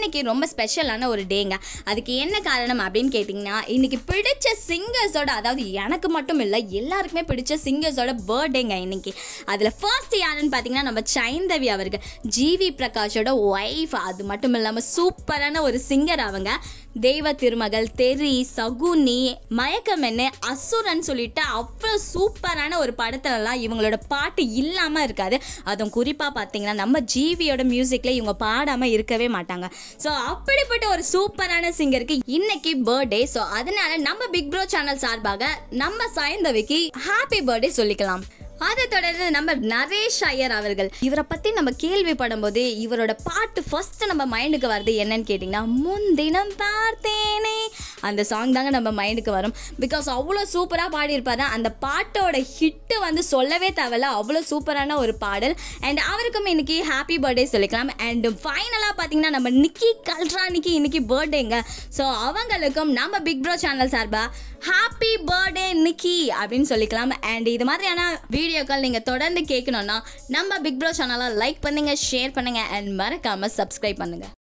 இன்றைக்கி ரொம்ப ஸ்பெஷலான ஒரு டேங்க அதுக்கு என்ன காரணம் அப்படின்னு கேட்டிங்கன்னா இன்றைக்கி பிடிச்ச சிங்கர்ஸோட அதாவது எனக்கு மட்டும் இல்லை எல்லாருக்குமே பிடிச்ச சிங்கர்ஸோட பர்த்டேங்க இன்றைக்கி அதில் ஃபர்ஸ்ட் யாருன்னு பார்த்தீங்கன்னா நம்ம சைந்தவி அவருக்கு ஜிவி பிரகாஷோட ஒய்ஃப் அது மட்டும் இல்லாமல் சூப்பரான ஒரு சிங்கர் அவங்க தெய்வ திருமகள் தெரி சகுனி மயக்கமென்னு அசுரன் சொல்லிட்டு அவ்வளோ சூப்பரான ஒரு படத்துலலாம் இவங்களோட பாட்டு இல்லாமல் இருக்காது அதுவும் குறிப்பாக பார்த்தீங்கன்னா நம்ம ஜீவியோட மியூசிக்கில் இவங்க பாடாமல் இருக்கவே மாட்டாங்க ஸோ அப்படிப்பட்ட ஒரு சூப்பரான சிங்கருக்கு இன்னைக்கு பர்த்டே ஸோ அதனால நம்ம பிக் ப்ரோ சேனல் சார்பாக நம்ம சாய்ந்தவிக்கு ஹாப்பி பர்த்டே சொல்லிக்கலாம் அதை தொடர்ந்து நம்ம நரேஷ் ஐயர் அவர்கள் இவரை பற்றி நம்ம கேள்விப்படும் போது இவரோட பாட்டு ஃபர்ஸ்ட் நம்ம மைண்டுக்கு வருது என்னன்னு கேட்டிங்கன்னா முன்தினம் பார்த்தேனே அந்த சாங் தாங்க நம்ம மைண்டுக்கு வரும் பிகாஸ் அவ்வளோ சூப்பராக பாடியிருப்பாரு அந்த பாட்டோட ஹிட்டு வந்து சொல்லவே தேவையில்ல அவ்வளோ சூப்பரான ஒரு பாடல் அண்ட் அவருக்கும் இன்னைக்கு ஹாப்பி பர்த்டே சொல்லிக்கலாம் அண்ட் ஃபைனலாக பார்த்தீங்கன்னா நம்ம நிக்கி கல்ரானிக்கு இன்னைக்கு பர்த்டேங்க ஸோ அவங்களுக்கும் நம்ம பிக் ப்ரோ சேனல் சார்பாக ஹாப்பி பர்த்டே நிக்கி அப்படின்னு சொல்லிக்கலாம் அண்ட் இது மாதிரியான வீடியோக்கள் நீங்கள் தொடர்ந்து கேட்கணும்னா நம்ம பிக் ப்ரோ சேனலாக லைக் பண்ணுங்கள் ஷேர் பண்ணுங்கள் அண்ட் மறக்காமல் சப்ஸ்கிரைப் பண்ணுங்கள்